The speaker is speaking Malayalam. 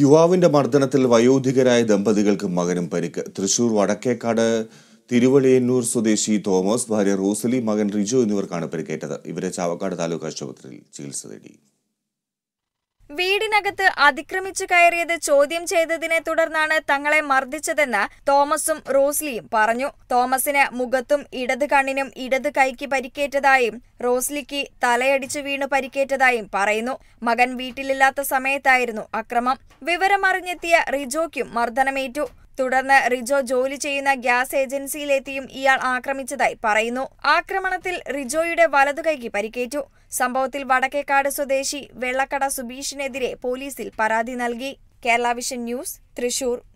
യുവാവിന്റെ മർദ്ദനത്തിൽ വയോധികരായ ദമ്പതികൾക്ക് മകനും പരിക്ക് തൃശൂർ വടക്കേക്കാട് തിരുവളിയന്നൂർ സ്വദേശി തോമസ് ഭാര്യ റോസലി മകൻ റിജു എന്നിവർക്കാണ് പരിക്കേറ്റത് ഇവരെ ചാവക്കാട് താലൂക്ക് ആശുപത്രിയിൽ ചികിത്സ തേടി വീടിനകത്ത് അതിക്രമിച്ചു കയറിയത് ചോദ്യം ചെയ്തതിനെ തുടർന്നാണ് തങ്ങളെ മർദ്ദിച്ചതെന്ന് തോമസും റോസ്ലിയും പറഞ്ഞു തോമസിന് മുഖത്തും ഇടത് കണ്ണിനും ഇടത് കൈക്ക് പരിക്കേറ്റതായും റോസ്ലിക്ക് തലയടിച്ചു വീണ് പരിക്കേറ്റതായും പറയുന്നു മകൻ വീട്ടിലില്ലാത്ത സമയത്തായിരുന്നു അക്രമം വിവരമറിഞ്ഞെത്തിയ റിജോയ്ക്കും മർദ്ദനമേറ്റു തുടർന്ന് റിജോ ജോലി ചെയ്യുന്ന ഗ്യാസ് ഏജൻസിയിലെത്തിയും ഇയാൾ ആക്രമിച്ചതായി പറയുന്നു ആക്രമണത്തിൽ റിജോയുടെ വലതുകൈക്ക് പരിക്കേറ്റു സംഭവത്തിൽ വടക്കേക്കാട് സ്വദേശി വെള്ളക്കട സുബീഷിനെതിരെ പോലീസിൽ പരാതി നൽകി കേരള വിഷൻ ന്യൂസ് തൃശൂർ